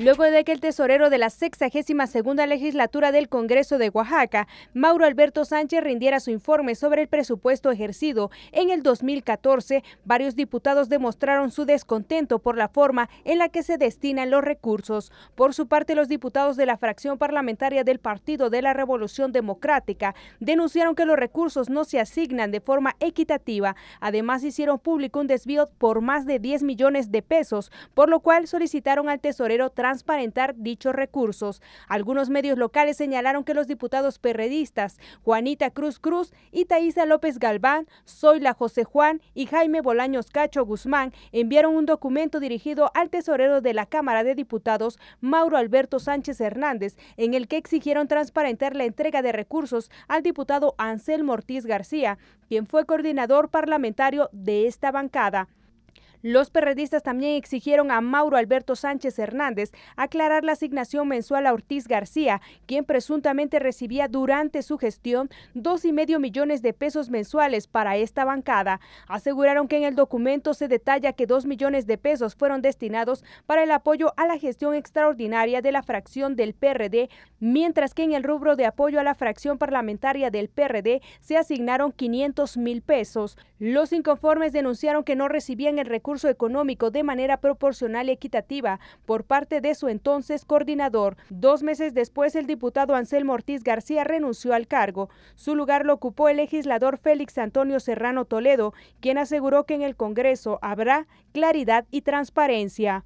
luego de que el tesorero de la 62 legislatura del Congreso de Oaxaca, Mauro Alberto Sánchez, rindiera su informe sobre el presupuesto ejercido en el 2014, varios diputados demostraron su descontento por la forma en la que se destinan los recursos. Por su parte, los diputados de la fracción parlamentaria del Partido de la Revolución Democrática denunciaron que los recursos no se asignan de forma equitativa. Además, hicieron público un desvío por más de 10 millones de pesos, por lo cual solicitaron al tesorero transparentar dichos recursos. Algunos medios locales señalaron que los diputados perredistas Juanita Cruz Cruz y Taísa López Galván, Zoila José Juan y Jaime Bolaños Cacho Guzmán enviaron un documento dirigido al tesorero de la Cámara de Diputados, Mauro Alberto Sánchez Hernández, en el que exigieron transparentar la entrega de recursos al diputado Ansel Ortiz García, quien fue coordinador parlamentario de esta bancada. Los perredistas también exigieron a Mauro Alberto Sánchez Hernández aclarar la asignación mensual a Ortiz García, quien presuntamente recibía durante su gestión dos y medio millones de pesos mensuales para esta bancada. Aseguraron que en el documento se detalla que dos millones de pesos fueron destinados para el apoyo a la gestión extraordinaria de la fracción del PRD, mientras que en el rubro de apoyo a la fracción parlamentaria del PRD se asignaron 500 mil pesos. Los inconformes denunciaron que no recibían el recurso económico de manera proporcional y equitativa por parte de su entonces coordinador. Dos meses después, el diputado Anselmo Ortiz García renunció al cargo. Su lugar lo ocupó el legislador Félix Antonio Serrano Toledo, quien aseguró que en el Congreso habrá claridad y transparencia.